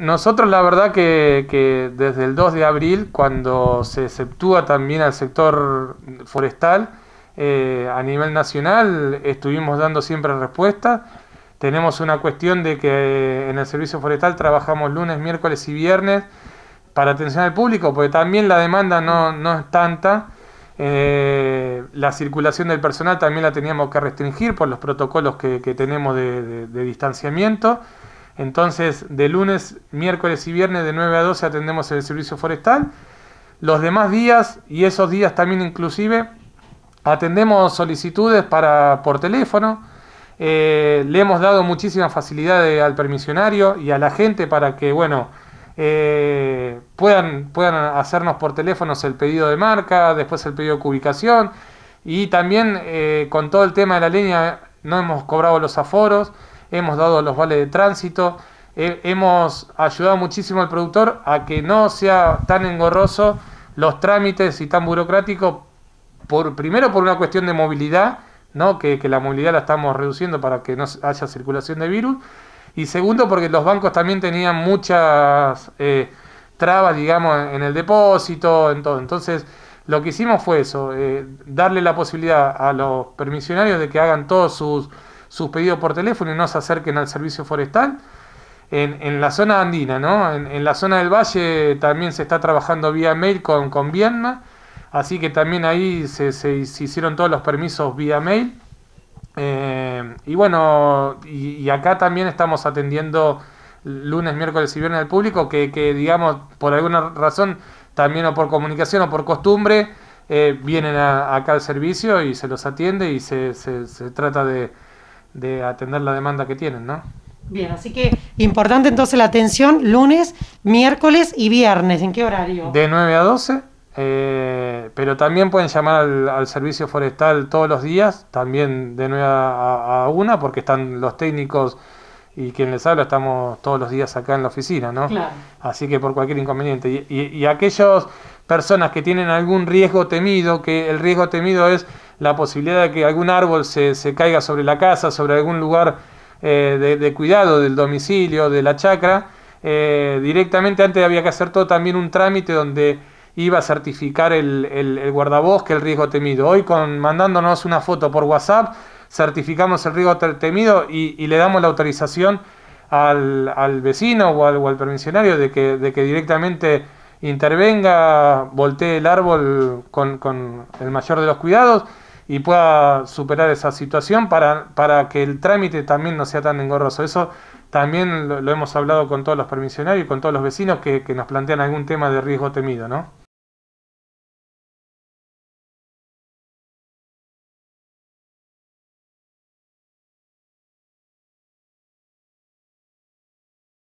Nosotros la verdad que, desde el 2 de abril, cuando se exceptúa también al sector forestal, eh, a nivel nacional estuvimos dando siempre respuesta. Tenemos una cuestión de que eh, en el servicio forestal trabajamos lunes, miércoles y viernes para atención al público, porque también la demanda no, es tanta. Eh, la circulación del personal también la teníamos que restringir por los protocolos que, tenemos de distanciamiento. Entonces, de lunes, miércoles y viernes de 9 a 12 atendemos el servicio forestal. Los demás días, y esos días también inclusive, atendemos solicitudes por teléfono. Eh, le hemos dado muchísima facilidades al permisionario y a la gente para que, bueno, eh, puedan, hacernos por teléfono el pedido de marca, después el pedido de ubicación. Y también eh, con todo el tema de la leña no hemos cobrado los aforos hemos dado los vales de tránsito, hemos ayudado muchísimo al productor a que no sea tan engorroso los trámites y tan burocrático, por, primero por una cuestión de movilidad, ¿no? que, la movilidad la estamos reduciendo para que no haya circulación de virus, y segundo porque los bancos también tenían muchas eh, trabas, digamos, en el depósito, en todo. Entonces, lo que hicimos fue eso, eh, darle la posibilidad a los permisionarios de que hagan todos sus sus pedidos por teléfono y no se acerquen al servicio forestal. En, la zona andina, ¿no? En, la zona del valle también se está trabajando vía mail con, con así que también ahí se, se, hicieron todos los permisos vía mail. Eh, y bueno, y, acá también estamos atendiendo lunes, miércoles y viernes al público, que, digamos, por alguna razón, también o por comunicación o por costumbre, eh, vienen acá al servicio y se los atiende y se trata de, de atender la demanda que tienen, ¿no? Bien, así que importante entonces la atención lunes, miércoles y viernes. ¿En qué horario? De 9 a 12, eh, pero también pueden llamar al, servicio forestal todos los días, también de 9 a, 1, porque están los técnicos y quien les habla estamos todos los días acá en la oficina, ¿no? Claro. Así que por cualquier inconveniente. Y, y, y aquellas personas que tienen algún riesgo temido, que el riesgo temido es la posibilidad de que algún árbol se, se caiga sobre la casa, sobre algún lugar eh, de, cuidado del domicilio, de la chacra. Eh, directamente antes había que hacer todo también un trámite donde iba a certificar el, el, guardabosque, el riesgo temido. Hoy con mandándonos una foto por WhatsApp, certificamos el riesgo temido y, le damos la autorización al, vecino o al, al permisionario de que, de que directamente intervenga, voltee el árbol con, con el mayor de los cuidados y pueda superar esa situación para, para que el trámite también no sea tan engorroso. Eso también lo, hemos hablado con todos los permisionarios y con todos los vecinos que, que nos plantean algún tema de riesgo temido, ¿no?